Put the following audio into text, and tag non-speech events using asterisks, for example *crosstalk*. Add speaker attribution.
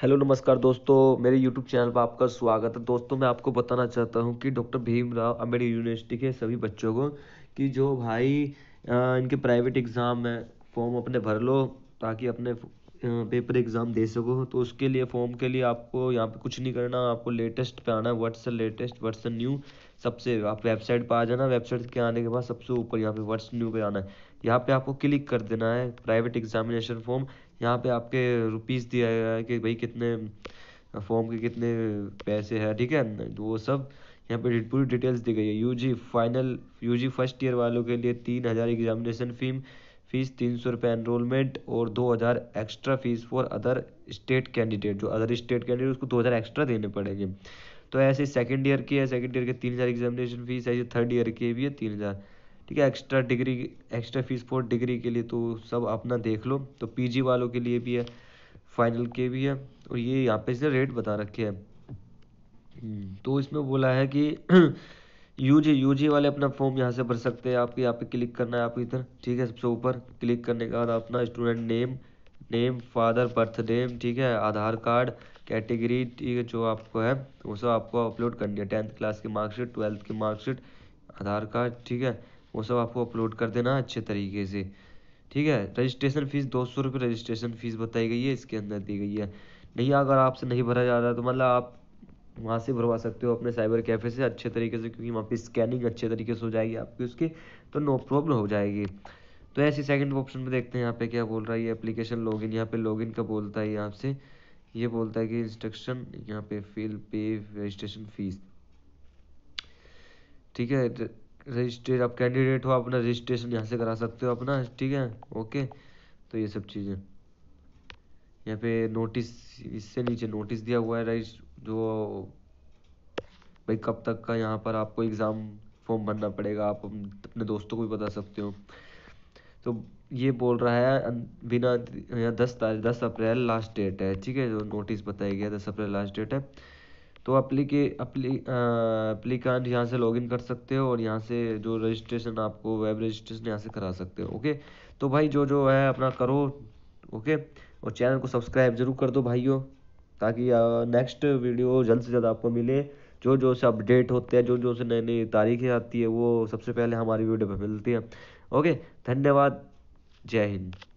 Speaker 1: hello नमस्कार दोस्तों मेरे यूट्यूब चैनल पर आपका स्वागत है दोस्तों मैं आपको बताना चाहता हूं कि डॉक्टर भीमराव अम्बेडकर यूनिवर्सिटी के सभी बच्चों को कि जो भाई इनके प्राइवेट एग्ज़ाम है फॉर्म अपने भर लो ताकि अपने पेपर एग्ज़ाम दे सको तो उसके लिए फॉर्म के लिए आपको यहाँ पे कुछ नहीं करना आपको लेटेस्ट पे आना what's the latest what's new सबसे आप वेबसाइट पर आ जाना वेबसाइट के आने के बाद सबसे ऊपर यहाँ पे व्हाट्स न्यू पे आना है यहाँ पे आपको क्लिक कर देना है प्राइवेट एग्जामिनेशन फॉर्म यहाँ पे आपके रुपीज़ दिया गया है कि भाई कितने फॉर्म के कितने पैसे हैं ठीक है वो सब यहाँ पे पूरी डिटेल्स दी गई है UG final UG first year वालों के लिए तीन हज़ार एग्जामिनेशन फ़ीम फीस तीन सौ रुपये एनरोलमेंट और दो हज़ार extra fees for other state candidate जो अदर स्टेट कैंडिडेट उसको दो हज़ार एक्स्ट्रा देने पड़ेंगे तो ऐसे सेकेंड ईयर की है सेकेंड ईयर के तीन हज़ार एग्जामिनेशन फीस है थर्ड ईयर की भी है तीन हज़ार ठीक है extra degree extra fees for degree के लिए तो सब अपना देख लो तो पी वालों के लिए भी है फाइनल के भी है और ये यहाँ पे इसने रेट बता रखे हैं हम्म, तो इसमें बोला है कि *clears throat* यू जी वाले अपना फॉर्म यहाँ से भर सकते हैं आपके यहाँ पे क्लिक करना है आपको इधर ठीक है सबसे ऊपर क्लिक करने के बाद अपना student name name father birth name ठीक है आधार कार्ड कैटेगरी ठीक है जो आपको है वो सब आपको अपलोड करनी है टेंथ क्लास की मार्कशीट ट्वेल्थ की मार्कशीट आधार कार्ड ठीक है वो सब आपको अपलोड कर देना अच्छे तरीके से ठीक है रजिस्ट्रेशन फ़ीस दो सौ रजिस्ट्रेशन फ़ीस बताई गई है इसके अंदर दी गई है नहीं अगर आपसे नहीं भरा जा रहा है तो मतलब आप वहाँ से भरवा सकते हो अपने साइबर कैफ़े से अच्छे तरीके से क्योंकि वहाँ पे स्कैनिंग अच्छे तरीके से हो जाएगी आपकी उसकी तो नो प्रॉब्लम हो जाएगी तो ऐसे सेकंड ऑप्शन में देखते हैं यहाँ पे क्या बोल रहा है ये एप्लीकेशन लॉगिन यहाँ पे लॉगिन का बोलता है यहाँ से ये बोलता है कि इंस्ट्रक्शन यहाँ पे फिल पे रजिस्ट्रेशन फीस ठीक है रजिस्ट्रेट आप कैंडिडेट हो अपना रजिस्ट्रेशन यहाँ से करा सकते हो अपना ठीक है ओके तो ये सब चीज़ें यहाँ पे नोटिस इससे नीचे नोटिस दिया हुआ है जो भाई कब तक का यहाँ पर आपको एग्ज़ाम फॉर्म भरना पड़ेगा आप अपने दोस्तों को भी बता सकते हो तो ये बोल रहा है अं, बिना यहाँ दस तारीख दस अप्रैल लास्ट डेट है ठीक है जो नोटिस बताया गया दस अप्रैल लास्ट डेट है तो अप्लीके अपली अप्लीकांट यहाँ से लॉगिन कर सकते हो और यहाँ से जो रजिस्ट्रेशन आपको वेब रजिस्ट्रेशन यहाँ से करा सकते हो ओके तो भाई जो जो है अपना करो ओके और चैनल को सब्सक्राइब जरूर कर दो भाइयों ताकि नेक्स्ट वीडियो जल्द से जल्द आपको मिले जो जो से अपडेट होते हैं जो जो से नई नई तारीखें आती है वो सबसे पहले हमारी वीडियो पर मिलती है ओके धन्यवाद जय हिंद